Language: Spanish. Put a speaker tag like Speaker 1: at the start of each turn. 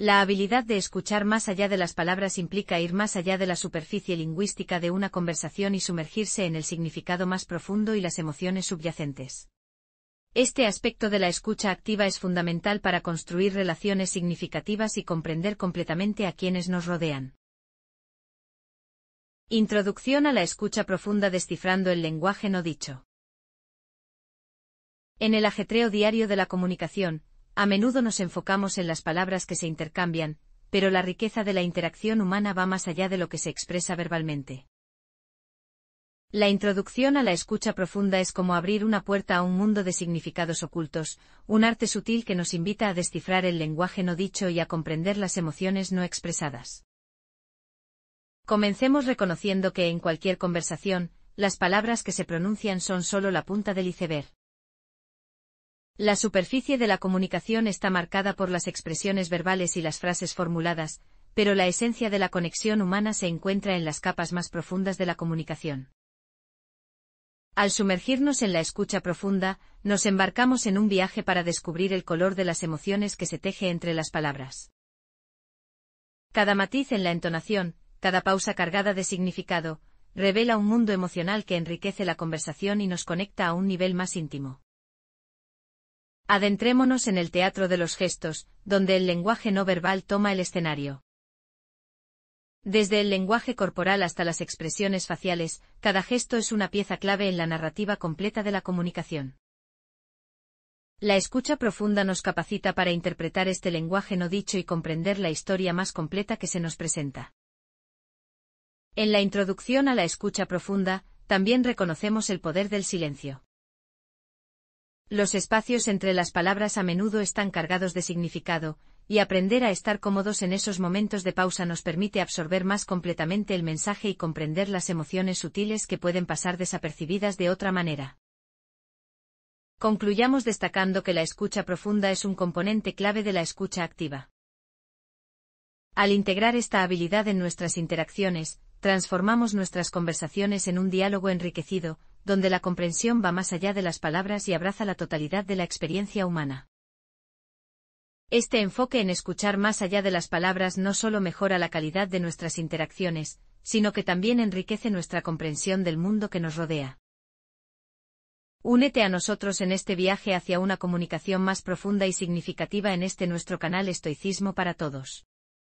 Speaker 1: La habilidad de escuchar más allá de las palabras implica ir más allá de la superficie lingüística de una conversación y sumergirse en el significado más profundo y las emociones subyacentes. Este aspecto de la escucha activa es fundamental para construir relaciones significativas y comprender completamente a quienes nos rodean. Introducción a la escucha profunda descifrando el lenguaje no dicho. En el ajetreo diario de la comunicación, a menudo nos enfocamos en las palabras que se intercambian, pero la riqueza de la interacción humana va más allá de lo que se expresa verbalmente. La introducción a la escucha profunda es como abrir una puerta a un mundo de significados ocultos, un arte sutil que nos invita a descifrar el lenguaje no dicho y a comprender las emociones no expresadas. Comencemos reconociendo que en cualquier conversación, las palabras que se pronuncian son solo la punta del iceberg. La superficie de la comunicación está marcada por las expresiones verbales y las frases formuladas, pero la esencia de la conexión humana se encuentra en las capas más profundas de la comunicación. Al sumergirnos en la escucha profunda, nos embarcamos en un viaje para descubrir el color de las emociones que se teje entre las palabras. Cada matiz en la entonación, cada pausa cargada de significado, revela un mundo emocional que enriquece la conversación y nos conecta a un nivel más íntimo. Adentrémonos en el teatro de los gestos, donde el lenguaje no verbal toma el escenario. Desde el lenguaje corporal hasta las expresiones faciales, cada gesto es una pieza clave en la narrativa completa de la comunicación. La escucha profunda nos capacita para interpretar este lenguaje no dicho y comprender la historia más completa que se nos presenta. En la introducción a la escucha profunda, también reconocemos el poder del silencio. Los espacios entre las palabras a menudo están cargados de significado, y aprender a estar cómodos en esos momentos de pausa nos permite absorber más completamente el mensaje y comprender las emociones sutiles que pueden pasar desapercibidas de otra manera. Concluyamos destacando que la escucha profunda es un componente clave de la escucha activa. Al integrar esta habilidad en nuestras interacciones, transformamos nuestras conversaciones en un diálogo enriquecido, donde la comprensión va más allá de las palabras y abraza la totalidad de la experiencia humana. Este enfoque en escuchar más allá de las palabras no solo mejora la calidad de nuestras interacciones, sino que también enriquece nuestra comprensión del mundo que nos rodea. Únete a nosotros en este viaje hacia una comunicación más profunda y significativa en este nuestro canal Estoicismo para Todos.